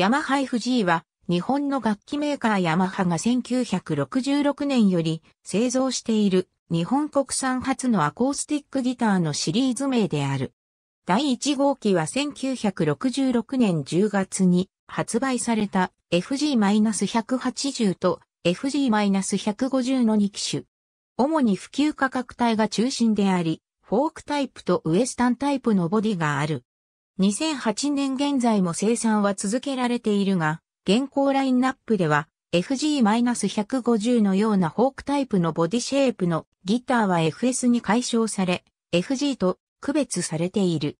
ヤマハ FG は日本の楽器メーカーヤマハが1966年より製造している日本国産初のアコースティックギターのシリーズ名である。第1号機は1966年10月に発売された FG-180 と FG-150 の2機種。主に普及価格帯が中心であり、フォークタイプとウエスタンタイプのボディがある。2008年現在も生産は続けられているが、現行ラインナップでは FG-150 のようなフォークタイプのボディシェイプのギターは FS に解消され、FG と区別されている。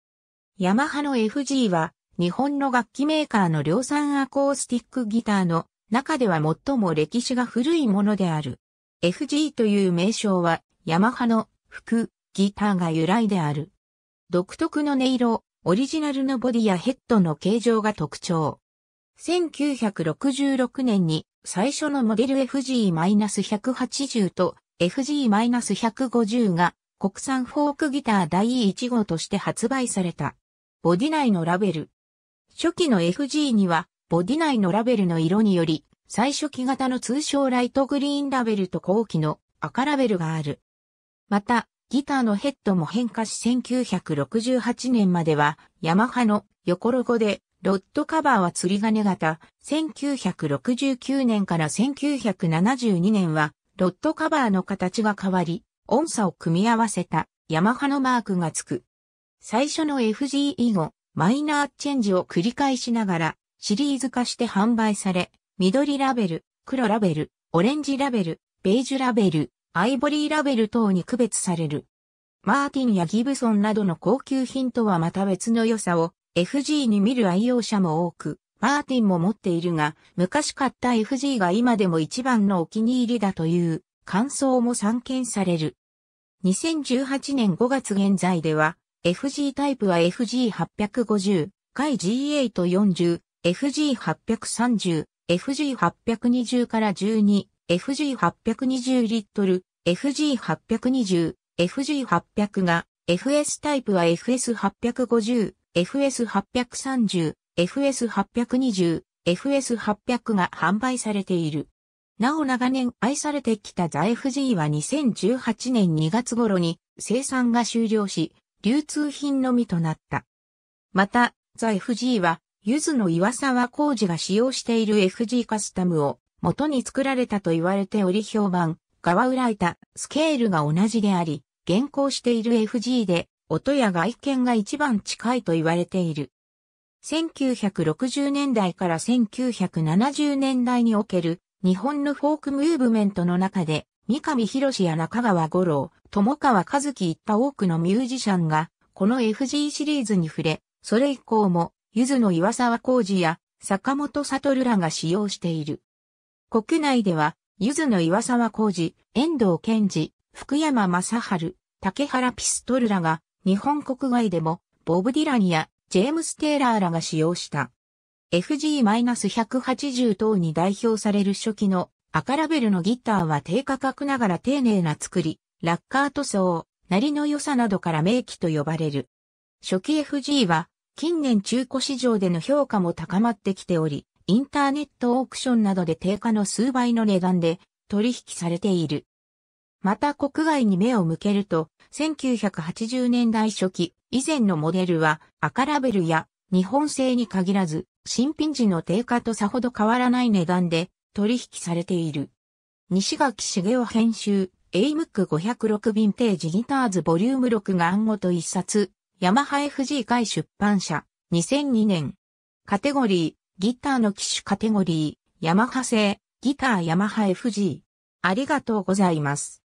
ヤマハの FG は日本の楽器メーカーの量産アコースティックギターの中では最も歴史が古いものである。FG という名称はヤマハの服、ギターが由来である。独特の音色、オリジナルのボディやヘッドの形状が特徴。1966年に最初のモデル FG-180 と FG-150 が国産フォークギター第1号として発売された。ボディ内のラベル。初期の FG にはボディ内のラベルの色により最初期型の通称ライトグリーンラベルと後期の赤ラベルがある。また、ギターのヘッドも変化し1968年まではヤマハの横ロゴでロッドカバーは釣り金型、1969年から1972年はロッドカバーの形が変わり、音差を組み合わせたヤマハのマークがつく。最初の FG 以後、マイナーチェンジを繰り返しながらシリーズ化して販売され、緑ラベル、黒ラベル、オレンジラベル、ベージュラベル、アイボリーラベル等に区別される。マーティンやギブソンなどの高級品とはまた別の良さを FG に見る愛用者も多く、マーティンも持っているが、昔買った FG が今でも一番のお気に入りだという感想も散見される。2018年5月現在では、FG タイプは FG850、回 G840、FG830、FG820 から12、FG820 リットル、FG820、FG800 が、FS タイプは FS850、FS830、FS820、FS800 が販売されている。なお長年愛されてきたザ FG は2018年2月頃に生産が終了し、流通品のみとなった。また、ザ FG は、ゆずの岩沢浩二が使用している FG カスタムを元に作られたと言われており評判、側裏板、スケールが同じであり、現行している FG で、音や外見が一番近いと言われている。1960年代から1970年代における日本のフォークムーブメントの中で、三上博史や中川五郎、友川和樹いった多くのミュージシャンが、この FG シリーズに触れ、それ以降も、ゆずの岩沢浩二や坂本悟らが使用している。国内では、ゆずの岩沢浩二、遠藤健二、福山雅治、竹原ピストルらが、日本国外でも、ボブ・ディランや、ジェームス・テイラーらが使用した。FG-180 等に代表される初期の赤ラベルのギターは低価格ながら丁寧な作り、ラッカー塗装、なりの良さなどから名機と呼ばれる。初期 FG は近年中古市場での評価も高まってきており、インターネットオークションなどで定価の数倍の値段で取引されている。また国外に目を向けると、1980年代初期以前のモデルは赤ラベルや日本製に限らず新品時の定価とさほど変わらない値段で取引されている。西垣茂雄編集、エイムック506ヴィンテージギターズボリューム6が暗ごと一冊、ヤマハ FG 会出版社、2002年。カテゴリー、ギターの機種カテゴリー、ヤマハ製、ギターヤマハ FG。ありがとうございます。